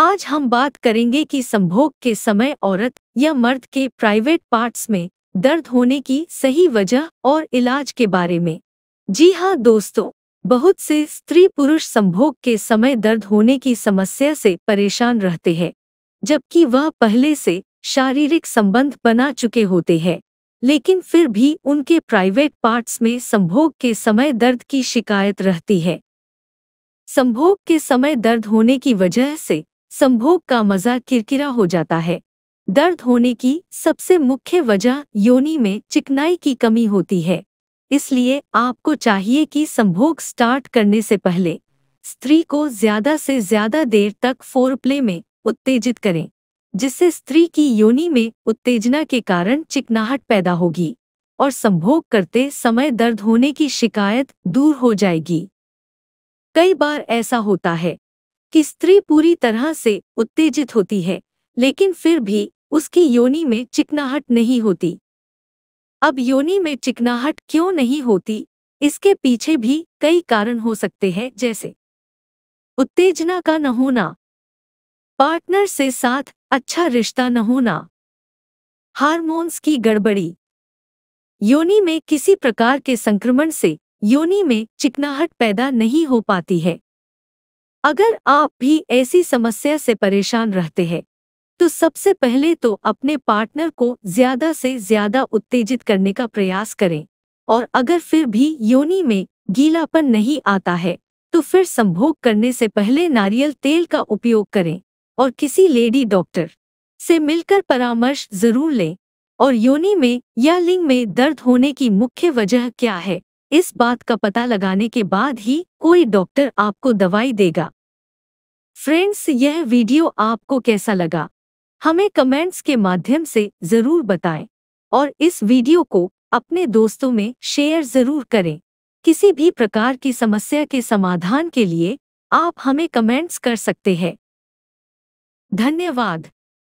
आज हम बात करेंगे कि संभोग के समय औरत या मर्द के प्राइवेट पार्ट्स में दर्द होने की सही वजह और इलाज के बारे में जी हाँ दोस्तों बहुत से स्त्री पुरुष संभोग के समय दर्द होने की समस्या से परेशान रहते हैं जबकि वह पहले से शारीरिक संबंध बना चुके होते हैं लेकिन फिर भी उनके प्राइवेट पार्ट्स में संभोग के समय दर्द की शिकायत रहती है संभोग के समय दर्द होने की वजह से संभोग का मजा किरकिरा हो जाता है दर्द होने की सबसे मुख्य वजह योनि में चिकनाई की कमी होती है इसलिए आपको चाहिए कि संभोग स्टार्ट करने से पहले स्त्री को ज्यादा से ज्यादा देर तक फोरप्ले में उत्तेजित करें जिससे स्त्री की योनि में उत्तेजना के कारण चिकनाहट पैदा होगी और संभोग करते समय दर्द होने की शिकायत दूर हो जाएगी कई बार ऐसा होता है कि स्त्री पूरी तरह से उत्तेजित होती है लेकिन फिर भी उसकी योनि में चिकनाहट नहीं होती अब योनि में चिकनाहट क्यों नहीं होती इसके पीछे भी कई कारण हो सकते हैं जैसे उत्तेजना का न होना पार्टनर से साथ अच्छा रिश्ता न होना हार्मोन्स की गड़बड़ी योनि में किसी प्रकार के संक्रमण से योनि में चिकनाहट पैदा नहीं हो पाती है अगर आप भी ऐसी समस्या से परेशान रहते हैं तो सबसे पहले तो अपने पार्टनर को ज्यादा से ज्यादा उत्तेजित करने का प्रयास करें और अगर फिर भी योनि में गीलापन नहीं आता है तो फिर संभोग करने से पहले नारियल तेल का उपयोग करें और किसी लेडी डॉक्टर से मिलकर परामर्श जरूर लें और योनि में या लिंग में दर्द होने की मुख्य वजह क्या है इस बात का पता लगाने के बाद ही कोई डॉक्टर आपको दवाई देगा फ्रेंड्स यह वीडियो आपको कैसा लगा हमें कमेंट्स के माध्यम से ज़रूर बताएं और इस वीडियो को अपने दोस्तों में शेयर ज़रूर करें किसी भी प्रकार की समस्या के समाधान के लिए आप हमें कमेंट्स कर सकते हैं धन्यवाद